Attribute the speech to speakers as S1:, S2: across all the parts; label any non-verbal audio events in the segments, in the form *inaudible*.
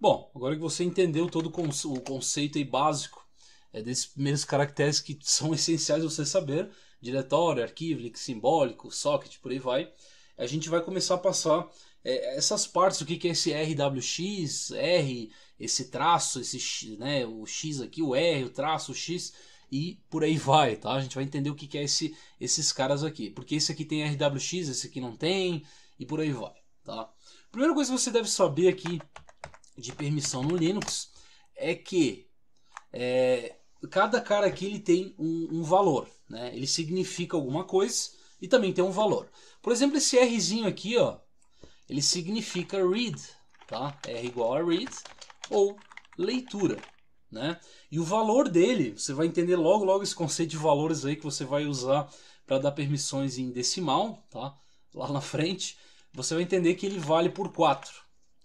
S1: Bom, agora que você entendeu todo o conceito básico é, desses primeiros caracteres que *laughs* são essenciais você saber, diretório, arquivo, link simbólico, socket, por aí vai, a gente vai começar a passar é, essas partes, o que, que é esse RWX, R, esse traço, esse né, o X aqui, o R, o traço, o X, e por aí vai, tá? A gente vai entender o que, que é esse, esses caras aqui, porque esse aqui tem RWX, esse aqui não tem, e por aí vai, tá? Primeira coisa que você deve saber aqui de permissão no Linux é que é, cada cara aqui ele tem um, um, valor, né? Ele significa alguma coisa e também tem um valor. Por exemplo, esse Rzinho aqui, ó, ele significa read, tá? R igual a read ou leitura, né? E o valor dele, você vai entender logo logo esse conceito de valores aí que você vai usar para dar permissões em decimal, tá? Lá na frente, você vai entender que ele vale por 4,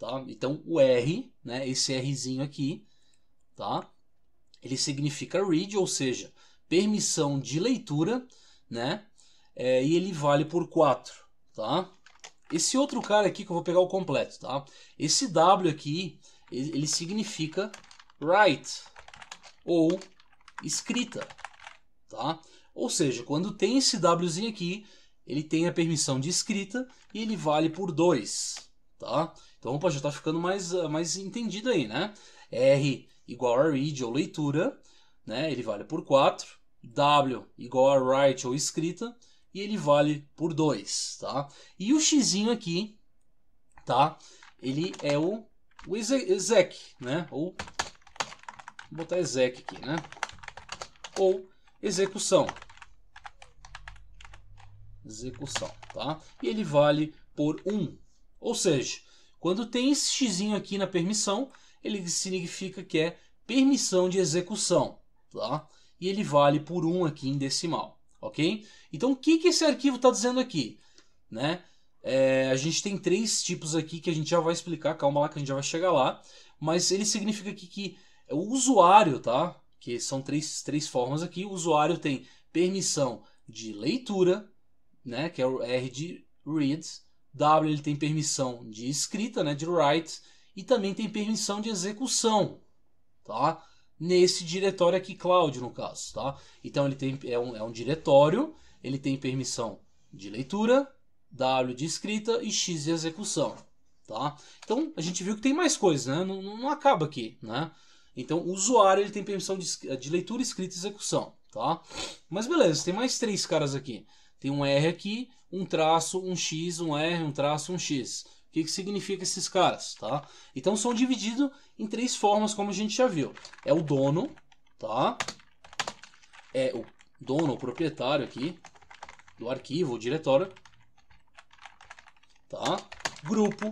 S1: tá? Então o R, né, esse Rzinho aqui, tá? Ele significa read, ou seja, permissão de leitura, né? É, e ele vale por 4, tá? Esse outro cara aqui que eu vou pegar o completo, tá? Esse W aqui, ele significa write ou escrita, tá? Ou seja, quando tem esse Wzinho aqui, ele tem a permissão de escrita e ele vale por 2, tá? Então, opa, já está ficando mais, ah, mais entendido aí, né? R igual a read ou leitura, né? Ele vale por 4. W igual a write ou escrita, e ele vale por 2, tá? E o x aqui, tá? Ele é o, o exec, né? Ou, vou botar exec aqui, né? Ou execução. Execução, tá? E ele vale por 1, ou seja, quando tem esse xzinho aqui na permissão, ele significa que é permissão de execução, tá? E ele vale por 1 um aqui em decimal, ok? Então o que, que esse arquivo está dizendo aqui? Né? É, a gente tem três tipos aqui que a gente já vai explicar, calma lá que a gente já vai chegar lá. Mas ele significa aqui que o usuário, tá? Que são três, três formas aqui. O usuário tem permissão de leitura, né? Que é o R de reads, W ele tem permissão de escrita, né, de write, e também tem permissão de execução, tá? Nesse diretório aqui, cloud no caso, tá? Então ele tem é um, é um diretório, ele tem permissão de leitura, W de escrita e X de execução, tá? Então a gente viu que tem mais coisas, né? Não, não acaba aqui, né? Então o usuário ele tem permissão de, de leitura, escrita e execução, tá? Mas beleza, tem mais três caras aqui. Tem um R aqui, um traço, um X, um R, um traço, um X. O que, que significa esses caras, tá? Então são divididos em três formas, como a gente já viu. É o dono, tá? É o dono, o proprietário aqui do arquivo, o diretório, tá? Grupo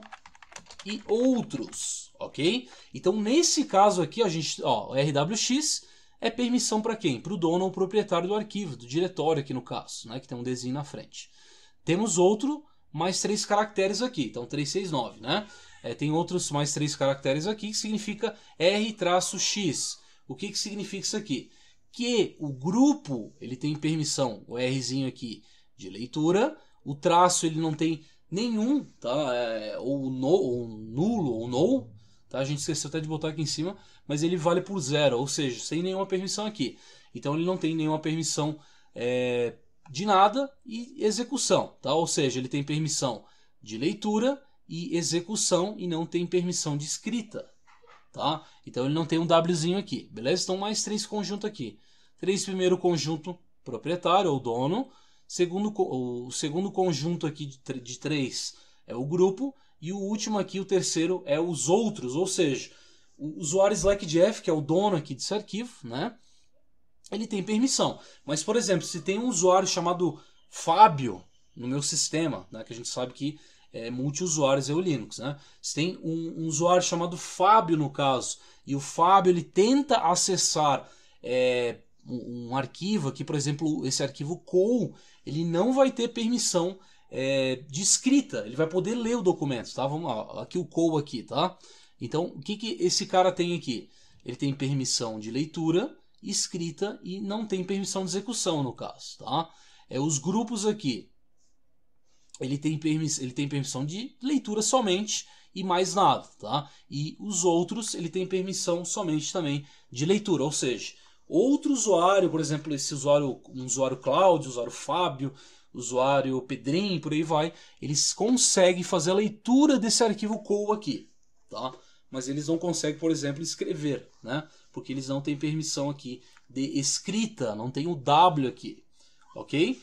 S1: e outros, ok? Então nesse caso aqui, a gente, ó, RWX é permissão para quem? Para o dono ou proprietário do arquivo, do diretório aqui no caso, né? Que tem um desenho na frente. Temos outro mais três caracteres aqui, então 369, né? É, tem outros mais três caracteres aqui que significa R-X. O que, que significa isso aqui? Que o grupo ele tem permissão, o Rzinho aqui de leitura, o traço ele não tem nenhum, tá? É, ou, no, ou nulo ou no, tá? A gente esqueceu até de botar aqui em cima, mas ele vale por zero, ou seja, sem nenhuma permissão aqui. Então ele não tem nenhuma permissão é, de nada e execução, tá? Ou seja, ele tem permissão de leitura e execução e não tem permissão de escrita, tá? Então ele não tem um Wzinho aqui, beleza? Então mais três conjuntos aqui. Três primeiro conjunto proprietário ou dono, segundo o segundo conjunto aqui de, de três é o grupo e o último aqui, o terceiro é os outros, ou seja, o usuário Slackjf, que é o dono aqui desse arquivo, né? ele tem permissão. Mas, por exemplo, se tem um usuário chamado Fábio no meu sistema, né, que a gente sabe que é, multi-usuários é o Linux, né? Se tem um, um, usuário chamado Fábio no caso, e o Fábio ele tenta acessar é, um, um, arquivo aqui, por exemplo, esse arquivo call, ele não vai ter permissão é, de escrita, ele vai poder ler o documento, tá? Vamos lá, aqui o call aqui, tá? Então, o que, que esse cara tem aqui? Ele tem permissão de leitura, escrita e não tem permissão de execução no caso, tá? É os grupos aqui. Ele tem, permiss ele tem permissão de leitura somente e mais nada, tá? E os outros, ele tem permissão somente também de leitura, ou seja, outro usuário, por exemplo, esse usuário, um usuário Cláudio, usuário Fábio, usuário Pedrinho, por aí vai, eles conseguem fazer a leitura desse arquivo COA aqui, tá? Mas eles não conseguem, por exemplo, escrever, né? porque eles não têm permissão aqui de escrita, não tem o W aqui, ok?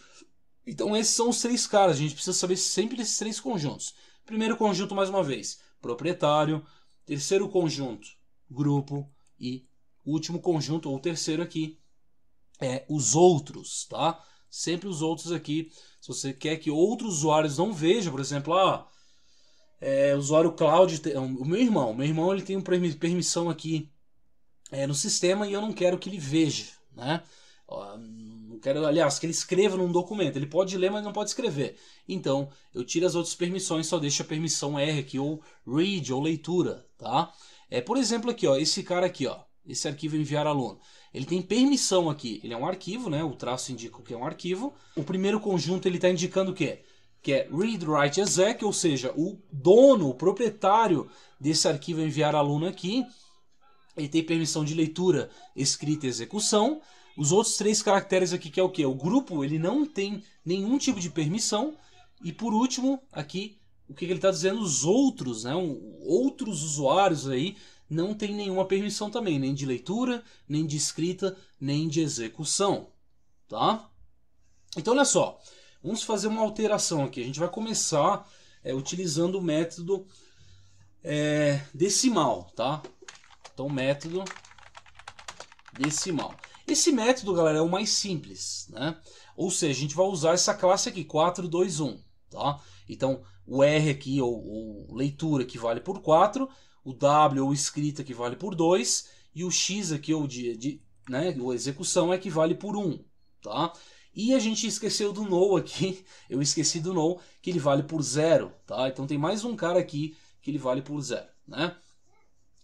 S1: Então esses são os três caras, a gente precisa saber sempre desses três conjuntos. Primeiro conjunto, mais uma vez, proprietário. Terceiro conjunto, grupo. E último conjunto, ou terceiro aqui, é os outros, tá? Sempre os outros aqui. Se você quer que outros usuários não vejam, por exemplo, ah, é, usuário Cloud, é o meu irmão, meu irmão ele tem permissão aqui é, no sistema e eu não quero que ele veja, né? Não quero, aliás, que ele escreva num documento. Ele pode ler, mas não pode escrever. Então, eu tiro as outras permissões, só deixo a permissão R aqui, ou read, ou leitura, tá? É, por exemplo, aqui, ó, esse cara aqui, ó, esse arquivo enviar aluno. Ele tem permissão aqui. Ele é um arquivo, né? O traço indica que é um arquivo. O primeiro conjunto ele está indicando o quê? Que é read, write, exec, ou seja, o dono, o proprietário desse arquivo enviar aluno aqui ele tem permissão de leitura, escrita e execução. Os outros três caracteres aqui, que é o que? O grupo, ele não tem nenhum tipo de permissão. E por último, aqui, o que ele está dizendo? Os outros, né? Um, outros usuários aí não tem nenhuma permissão também, nem de leitura, nem de escrita, nem de execução, tá? Então, olha só, vamos fazer uma alteração aqui. A gente vai começar é, utilizando o método é, decimal, tá? Então, método decimal. Esse método, galera, é o mais simples, né? Ou seja, a gente vai usar essa classe aqui, 421, tá? Então, o R aqui, ou, ou leitura, que vale por 4, o W, ou escrita, que vale por 2, e o X aqui, ou de, de né, execução, é que vale por 1, tá? E a gente esqueceu do no aqui, *laughs* eu esqueci do no, que ele vale por 0, tá? Então, tem mais um cara aqui que ele vale por 0, né?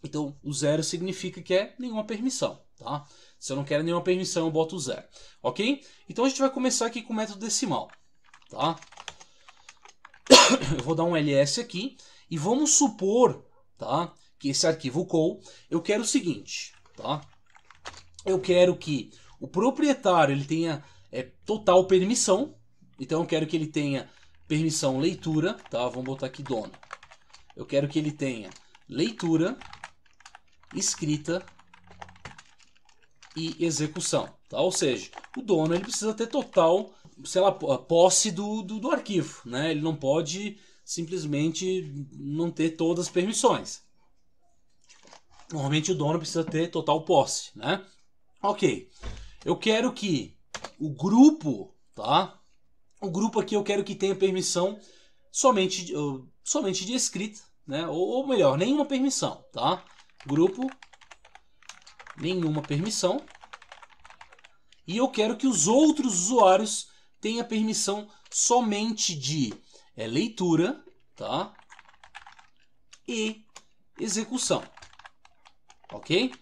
S1: Então, o zero significa que é nenhuma permissão, tá? Se eu não quero nenhuma permissão, eu boto o zero, ok? Então, a gente vai começar aqui com o método decimal, tá? *coughs* Eu vou dar um ls aqui e vamos supor, tá? Que esse arquivo call, eu quero o seguinte, tá? Eu quero que o proprietário ele tenha é, total permissão, então eu quero que ele tenha permissão leitura, tá? Vamos botar aqui dono. Eu quero que ele tenha leitura escrita e execução. Tá? Ou seja, o dono ele precisa ter total sei lá, posse do, do, do arquivo. Né? Ele não pode simplesmente não ter todas as permissões. Normalmente o dono precisa ter total posse, né? Ok, eu quero que o grupo, tá? O grupo aqui eu quero que tenha permissão somente, somente de escrita, né? Ou, ou melhor, nenhuma permissão, tá? grupo, nenhuma permissão. E eu quero que os outros usuários tenham permissão somente de é, leitura tá? e execução. Ok?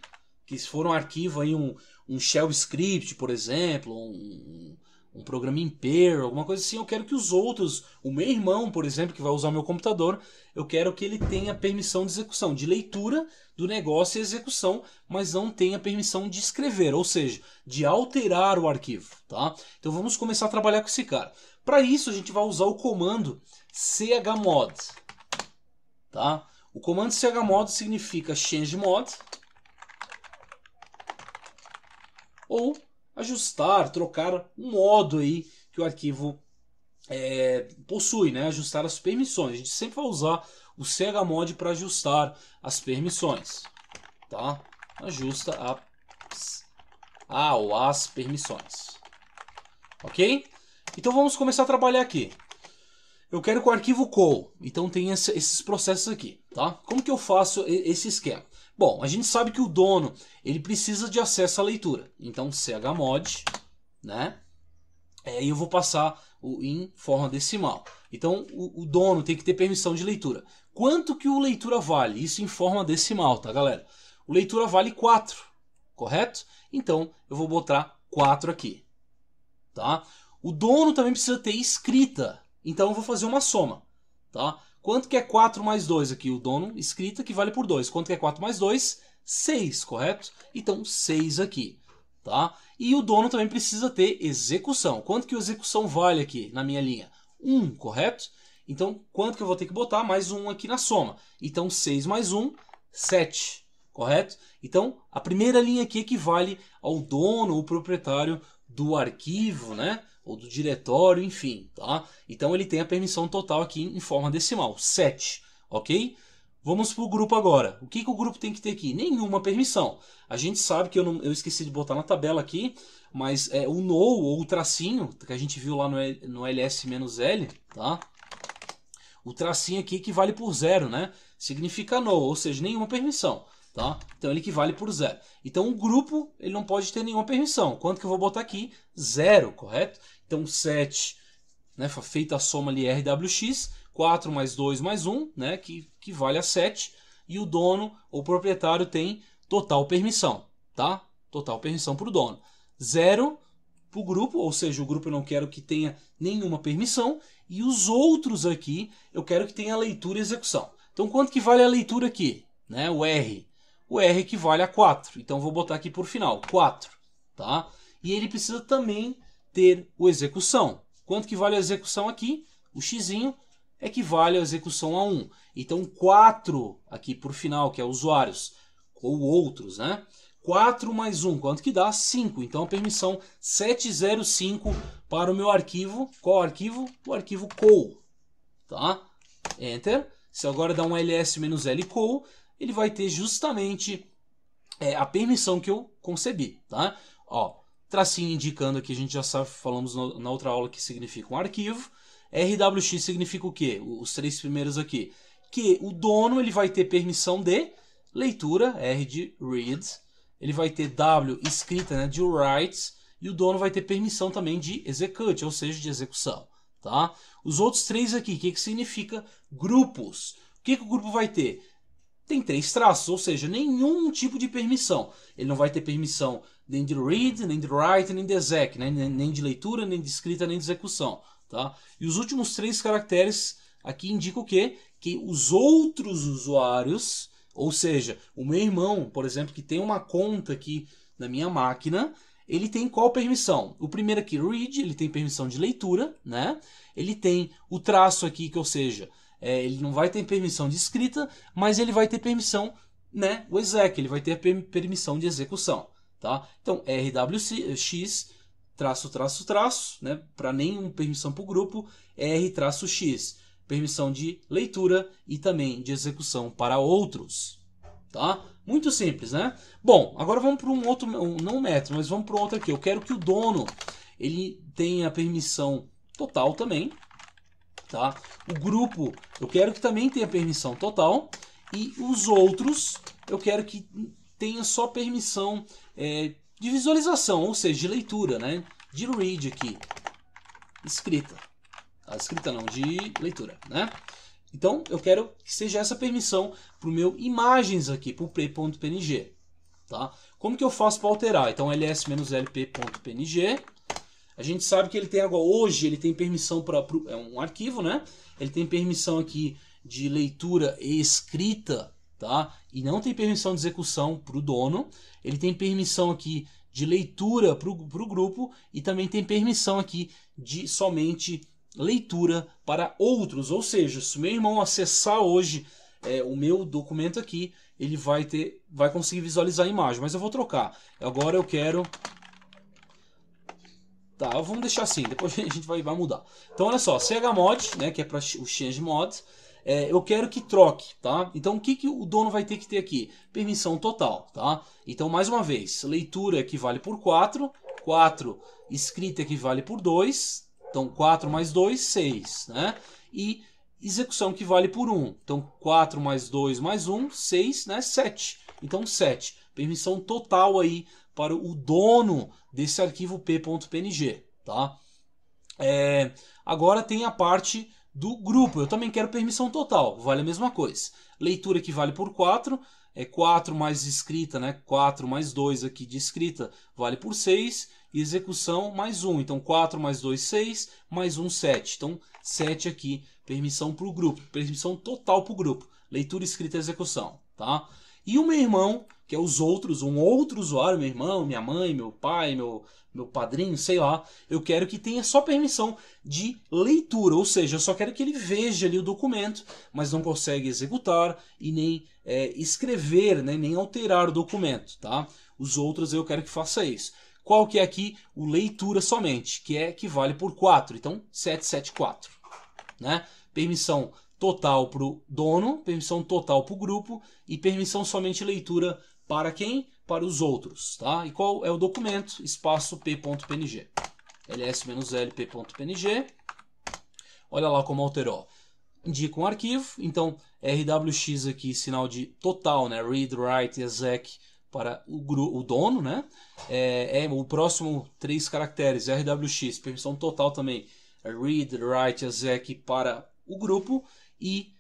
S1: Que se for um arquivo aí, um, um shell script, por exemplo, um, um programa em pair, alguma coisa assim, eu quero que os outros, o meu irmão, por exemplo, que vai usar meu computador, eu quero que ele tenha permissão de execução, de leitura do negócio e execução, mas não tenha permissão de escrever, ou seja, de alterar o arquivo, tá? Então vamos começar a trabalhar com esse cara. Para isso a gente vai usar o comando chmod, tá? O comando chmod significa change mod ou ajustar, trocar o modo aí que o arquivo é, possui, né? ajustar as permissões. A gente sempre vai usar o chmod para ajustar as permissões. Tá? Ajusta a, a ah, ou as permissões. Ok? Então vamos começar a trabalhar aqui. Eu quero com o arquivo call. Então tem esse, esses processos aqui. Tá? Como que eu faço esse esquema? Bom, a gente sabe que o dono ele precisa de acesso à leitura. Então, chmod, né? É, e eu vou passar o em forma decimal. Então, o, o, dono tem que ter permissão de leitura. Quanto que o leitura vale? Isso em forma decimal, tá, galera? O leitura vale 4, correto? Então, eu vou botar 4 aqui, tá? O dono também precisa ter escrita. Então, eu vou fazer uma soma, tá? Quanto que é 4 mais 2 aqui? O dono escrita que vale por 2. Quanto que é 4 mais 2? 6, correto? Então 6 aqui, tá? E o dono também precisa ter execução. Quanto que a execução vale aqui na minha linha? 1, correto? Então quanto que eu vou ter que botar? Mais 1 aqui na soma. Então 6 mais 1, 7, correto? Então a primeira linha aqui equivale é ao dono, o proprietário do arquivo, né? ou do diretório, enfim, tá? Então ele tem a permissão total aqui em forma decimal, 7, ok? Vamos para o grupo agora. O que, que o grupo tem que ter aqui? Nenhuma permissão. A gente sabe que eu, não, eu esqueci de botar na tabela aqui, mas é o no ou o tracinho, que a gente viu lá no, no ls-l, tá? O tracinho aqui que vale por zero, né? Significa no, ou seja, nenhuma permissão. Tá? Então ele equivale por zero. Então o grupo ele não pode ter nenhuma permissão. Quanto que eu vou botar aqui? Zero, correto? Então 7, né, feita a soma ali RWX, 4 mais 2 mais 1, né, que, que vale a 7. E o dono ou proprietário tem total permissão. Tá? Total permissão para o dono. Zero para o grupo, ou seja, o grupo eu não quero que tenha nenhuma permissão. E os outros aqui eu quero que tenha leitura e execução. Então quanto que vale a leitura aqui? Né, o R o R equivale a 4. Então vou botar aqui por final, 4. Tá? E ele precisa também ter o execução. Quanto que vale a execução aqui? O x equivale a execução a 1. Então 4 aqui por final, que é usuários ou outros, né? 4 mais 1, quanto que dá? 5. Então a permissão 705 para o meu arquivo. Qual arquivo? O arquivo call. Tá? Enter. Se agora dá um ls-l call, ele vai ter justamente é, a permissão que eu concebi, tá? Ó, tracinho indicando que a gente já sabe, falamos no, na outra aula que significa um arquivo. RWX significa o quê? Os três primeiros aqui. Que o dono ele vai ter permissão de leitura, R de read, ele vai ter W escrita, né, de writes, e o dono vai ter permissão também de execute, ou seja, de execução, tá? Os outros três aqui, o que, que significa grupos? O que, que o grupo vai ter? tem três traços, ou seja, nenhum tipo de permissão. Ele não vai ter permissão nem de read, nem de write, nem de exec, né? nem de leitura, nem de escrita, nem de execução. Tá? E os últimos três caracteres aqui indicam o quê? Que os outros usuários, ou seja, o meu irmão, por exemplo, que tem uma conta aqui na minha máquina, ele tem qual permissão? O primeiro aqui, read, ele tem permissão de leitura, né? Ele tem o traço aqui, que ou seja, é, ele não vai ter permissão de escrita, mas ele vai ter permissão, né, o exec, ele vai ter permissão de execução, tá? Então, rwx, eh, traço, traço, traço, né, para nenhum permissão para o grupo, r, traço, x, permissão de leitura e também de execução para outros, tá? Muito simples, né? Bom, agora vamos para um outro, um, não método, mas vamos para outro aqui. Eu quero que o dono ele tenha permissão total também, Tá? O grupo eu quero que também tenha permissão total e os outros eu quero que tenha só permissão é, de visualização, ou seja, de leitura, né? de read aqui, escrita. a ah, escrita não, de leitura. Né? Então eu quero que seja essa permissão para o meu imagens aqui, para o pre.png. Tá? Como que eu faço para alterar? Então ls-lp.png a gente sabe que ele tem agora, hoje, ele tem permissão para. É um arquivo, né? Ele tem permissão aqui de leitura e escrita, tá? E não tem permissão de execução para o dono. Ele tem permissão aqui de leitura para o grupo e também tem permissão aqui de somente leitura para outros. Ou seja, se meu irmão acessar hoje é, o meu documento aqui, ele vai ter, vai conseguir visualizar a imagem. Mas eu vou trocar. Agora eu quero Tá, vamos deixar assim, depois *laughs* a gente vai, vai mudar. Então olha só, chmod, né, que é para o changemod, é, eu quero que troque, tá? Então o que, que o dono vai ter que ter aqui? Permissão total, tá? Então mais uma vez, leitura equivale por 4, 4 escrita equivale por 2, então 4 mais 2, 6, né? E execução equivale por 1, então 4 mais 2 mais 1, 6, né? 7, então 7. Permissão total aí para o dono desse arquivo p.png, tá? É, agora tem a parte do grupo. Eu também quero permissão total, vale a mesma coisa. Leitura que vale por 4, é 4 mais escrita, né? 4 mais 2 aqui de escrita vale por 6 e execução mais 1. Então 4 mais 2, 6, mais 1, 7. Então 7 aqui, permissão para o grupo, permissão total para o grupo. Leitura, escrita e execução, tá? E o meu irmão que é os outros, um outro usuário, meu irmão, minha mãe, meu pai, meu, meu padrinho, sei lá, eu quero que tenha só permissão de leitura, ou seja, eu só quero que ele veja ali o documento, mas não consegue executar e nem é, escrever, né, nem alterar o documento, tá? Os outros eu quero que faça isso. Qual que é aqui o leitura somente, que é que vale por 4, então 774, né? Permissão total para o dono, permissão total para o grupo e permissão somente leitura para quem? Para os outros, tá? E qual é o documento? Espaço p.png. ls-lp.png. Olha lá como alterou. Indica um arquivo, então rwx aqui, sinal de total, né? Read, write, exec para o, o dono, né? É, é, o próximo três caracteres, rwx, permissão total também. Read, write, exec para o grupo e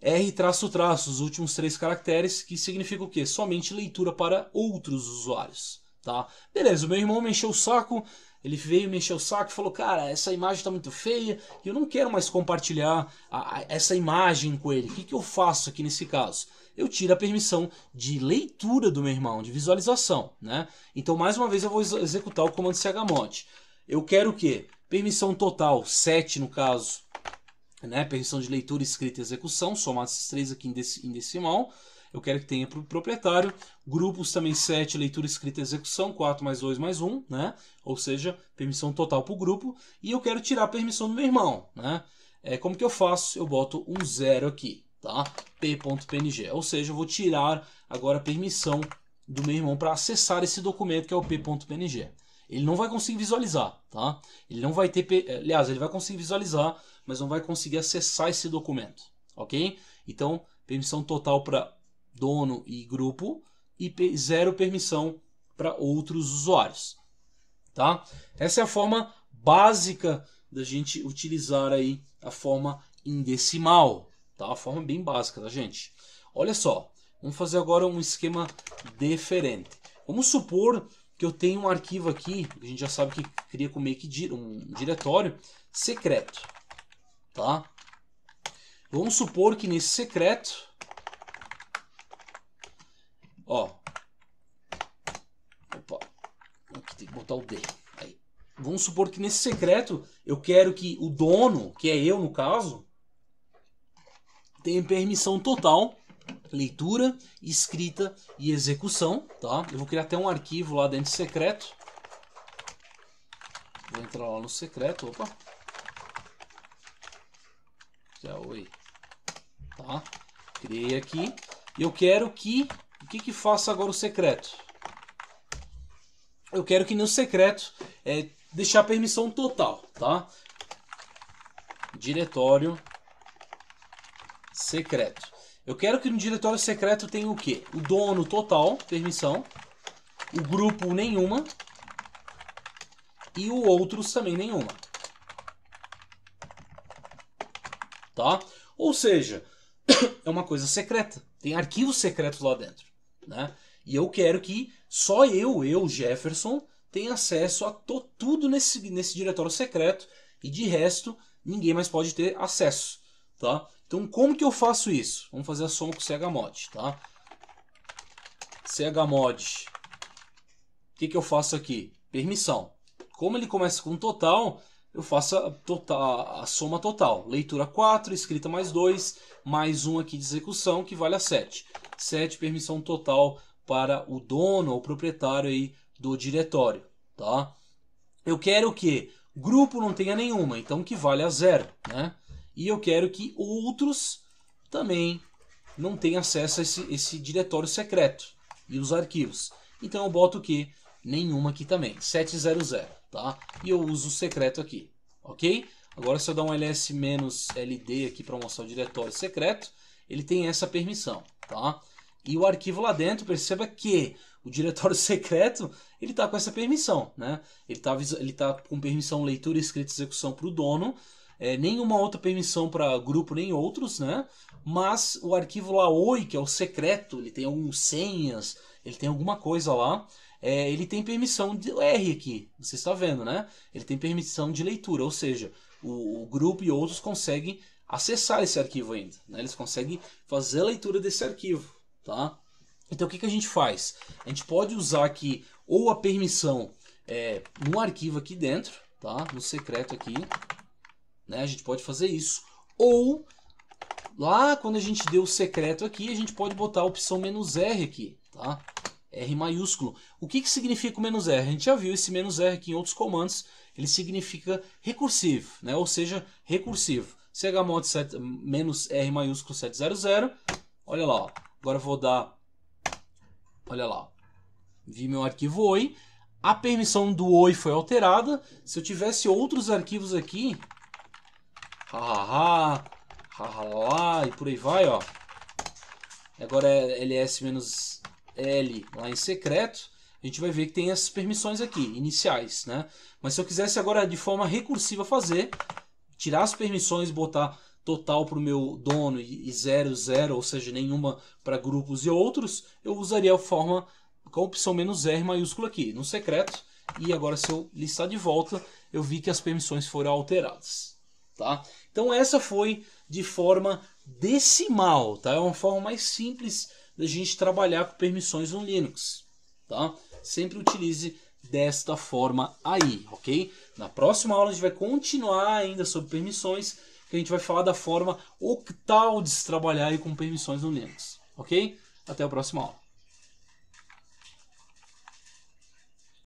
S1: R traço traço, os últimos três caracteres, que significa o quê? Somente leitura para outros usuários, tá? Beleza, o meu irmão me encheu o saco, ele veio me encher o saco e falou, cara, essa imagem tá muito feia, eu não quero mais compartilhar a, a, essa imagem com ele. O que, que eu faço aqui nesse caso? Eu tiro a permissão de leitura do meu irmão, de visualização, né? Então, mais uma vez, eu vou executar o comando chmod. Eu quero o quê? Permissão total, 7 no caso, né, permissão de leitura, escrita e execução, somados esses três aqui em decimal, eu quero que tenha para o proprietário. Grupos também 7, leitura, escrita e execução, 4 mais 2 mais 1, né? Ou seja, permissão total para o grupo. E eu quero tirar a permissão do meu irmão, né? É, como que eu faço? Eu boto um zero aqui, tá? p.png, ou seja, eu vou tirar agora a permissão do meu irmão para acessar esse documento que é o p.png. Ele não vai conseguir visualizar, tá? Ele não vai ter, aliás, ele vai conseguir visualizar, mas não vai conseguir acessar esse documento, ok? Então, permissão total para dono e grupo e zero permissão para outros usuários, tá? Essa é a forma básica da gente utilizar aí a forma em decimal, tá? A forma bem básica, da tá, gente? Olha só, vamos fazer agora um esquema diferente. Vamos supor que eu tenho um arquivo aqui, a gente já sabe que cria com make um diretório secreto, tá? Vamos supor que nesse secreto, ó, opa, aqui tem que botar o D. Aí. Vamos supor que nesse secreto eu quero que o dono, que é eu no caso, tenha permissão total leitura, escrita e execução, tá? Eu vou criar até um arquivo lá dentro secreto. Vou entrar lá no secreto, opa. Já oi. Tá? Criei aqui. Eu quero que o que que faça agora o secreto? Eu quero que no secreto é deixar permissão total, tá? Diretório secreto. Eu quero que no diretório secreto tenha o quê? O dono total, permissão. O grupo nenhuma. E o outros também nenhuma. Tá? Ou seja, *coughs* é uma coisa secreta. Tem arquivos secretos lá dentro. Né? E eu quero que só eu, eu, Jefferson, tenha acesso a tudo nesse, nesse diretório secreto. E de resto, ninguém mais pode ter acesso. Tá? Então, como que eu faço isso? Vamos fazer a soma com chmod, tá? chmod. O que, que eu faço aqui? Permissão. Como ele começa com total, eu faço a, total, a soma total. Leitura 4, escrita mais 2, mais 1 aqui de execução, que vale a 7. 7, permissão total para o dono ou proprietário aí do diretório, tá? Eu quero que grupo não tenha nenhuma, então que vale a zero, né? e eu quero que outros também não tenham acesso a esse, esse diretório secreto e os arquivos. Então eu boto o que? Nenhuma aqui também, 700, tá? E eu uso o secreto aqui, ok? Agora se eu dar um ls-ld aqui para mostrar o diretório secreto, ele tem essa permissão, tá? E o arquivo lá dentro, perceba que o diretório *laughs* secreto, ele está com essa permissão, né? Ele está ele tá com permissão leitura, escrita e execução para o dono, é, nenhuma outra permissão para grupo nem outros, né? Mas o arquivo lá Oi, que é o secreto, ele tem algumas senhas, ele tem alguma coisa lá. É, ele tem permissão de R aqui, você está vendo, né? Ele tem permissão de leitura, ou seja, o, o grupo e outros conseguem acessar esse arquivo ainda, né? Eles conseguem fazer a leitura desse arquivo, tá? Então o que, que a gente faz? A gente pode usar aqui ou a permissão é, no arquivo aqui dentro, tá? No secreto aqui, né? A gente pode fazer isso. Ou, lá quando a gente deu o secreto aqui, a gente pode botar a opção "-r", aqui, tá? R maiúsculo. O que, que significa o "-r"? A gente já viu esse "-r" aqui em outros comandos. Ele significa recursivo, né? ou seja, recursivo. chmod set, menos R maiúsculo 700. Olha lá, ó. agora vou dar... Olha lá, vi meu arquivo oi. A permissão do oi foi alterada. Se eu tivesse outros arquivos aqui, hahaha, hahaha, e por aí vai, ó. Agora é ls-l lá em secreto. A gente vai ver que tem essas permissões aqui, iniciais, né? Mas se eu quisesse agora de forma recursiva fazer, tirar as permissões, botar total para o meu dono e 0, 0, ou seja, nenhuma para grupos e outros, eu usaria a forma com a opção menos "-r", maiúsculo aqui, no secreto. E agora se eu listar de volta, eu vi que as permissões foram alteradas tá? Então essa foi de forma decimal, tá? É uma forma mais simples da gente trabalhar com permissões no Linux, tá? Sempre utilize desta forma aí, ok? Na próxima aula a gente vai continuar ainda sobre permissões, que a gente vai falar da forma octal de se trabalhar aí com permissões no Linux, ok? Até a próxima aula.